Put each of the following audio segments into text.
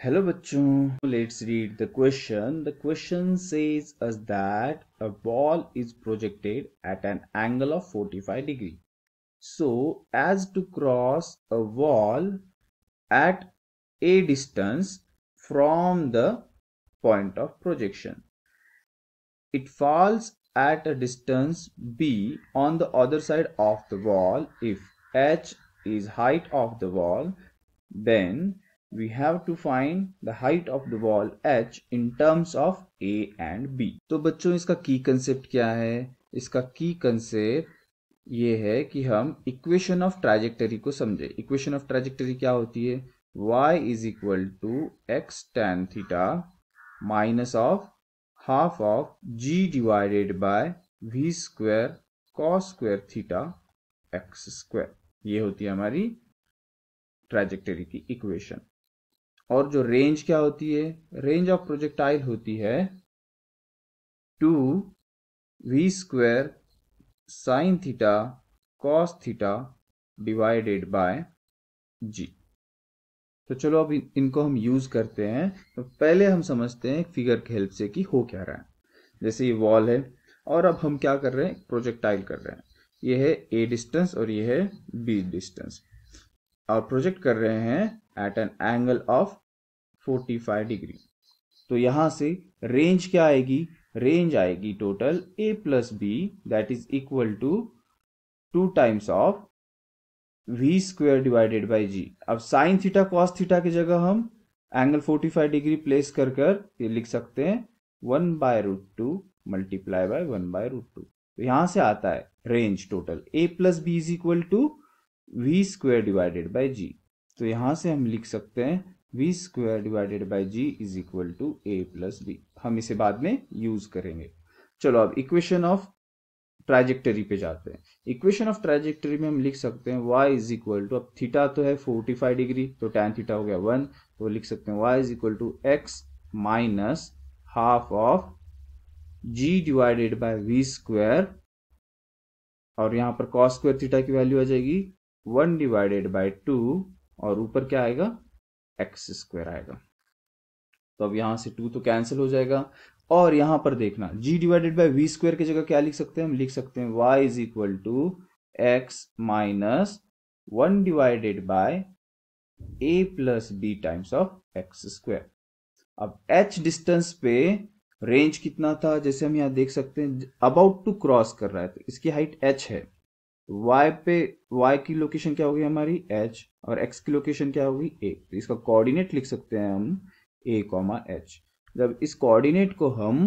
Hello bachcho. Let's read the question. The question says us that a ball is projected at an angle of 45 degree. So as to cross a wall at a distance from the point of projection. It falls at a distance b on the other side of the wall if h is height of the wall then we have to find the height of the wall h in terms of a and b. तो बच्चों इसका की concept क्या है इसका की concept ये है कि हम इक्वेशन ऑफ ट्राजेक्टरी को समझे इक्वेशन ऑफ ट्राजेक्टरी क्या होती है y is equal to x tan theta minus of half of g divided by v square cos square theta x square ये होती है हमारी ट्रैजेक्टरी की इक्वेशन और जो रेंज क्या होती है रेंज ऑफ प्रोजेक्टाइल होती है two v square sine theta cos theta divided by g तो चलो अब इनको हम यूज करते हैं तो पहले हम समझते हैं फिगर की हेल्प से कि हो क्या रहा है जैसे ये वॉल है और अब हम क्या कर रहे हैं प्रोजेक्टाइल कर रहे हैं ये है ए डिस्टेंस और ये है बी डिस्टेंस और प्रोजेक्ट कर रहे हैं at an angle of 45 degree तो यहां से रेंज क्या आएगी रेंज आएगी total A plus B that is equal to two times of v square divided by g अब साइन थीटा कॉस थीटा की जगह हम एंगल 45 डिग्री प्लेस कर कर ये लिख सकते हैं one by root two multiply by one by root two यहां से आता है range total A plus B is equal to v square divided by g तो यहां से हम लिख सकते हैं v square divided by g is equal to A plus B हम इसे बाद में यूज करेंगे चलो अब इक्वेशन ऑफ ट्राजेक्टरी पे जाते हैं इक्वेशन ऑफ ट्राजेक्टरी में हम लिख सकते हैं y इज इक्वल टू अब थीटा तो है 45 डिग्री तो tan थीटा हो गया वन तो लिख सकते हैं y is equal to x minus half of g divided by v square और यहां पर cos स्क्वायर थीटा की वैल्यू आ जाएगी वन डिवाइडेड बाई टू और ऊपर क्या आएगा एक्स स्क्वायर आएगा तो अब यहां से टू तो कैंसिल हो जाएगा और यहां पर देखना g divided by v square की जगह क्या लिख सकते हैं हम लिख सकते हैं y is equal to x minus one divided by A plus B times of x square अब h डिस्टेंस पे रेंज कितना था जैसे हम यहां देख सकते हैं अबाउट टू क्रॉस कर रहा है तो इसकी हाइट h है y पे y की लोकेशन क्या होगी हमारी h और x की लोकेशन क्या होगी a तो इसका कोऑर्डिनेट लिख सकते हैं हम a कॉमा एच जब इस कोऑर्डिनेट को हम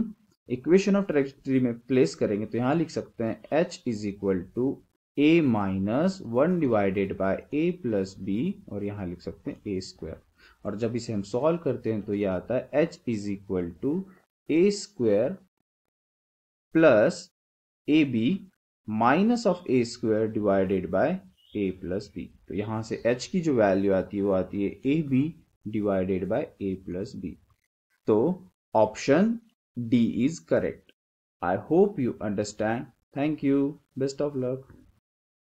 इक्वेशन ऑफ ट्रेक्ट्री में प्लेस करेंगे तो यहाँ लिख सकते हैं h is equal to A minus one divided by A plus B और यहाँ लिख सकते हैं ए स्क्वायर और जब इसे हम सॉल्व करते हैं तो यह आता है h is equal to A square plus A B minus of A square divided by A plus B तो यहां से एच की जो वैल्यू आती है वो आती है A B divided by A plus B तो option D is correct I hope you understand thank you best of luck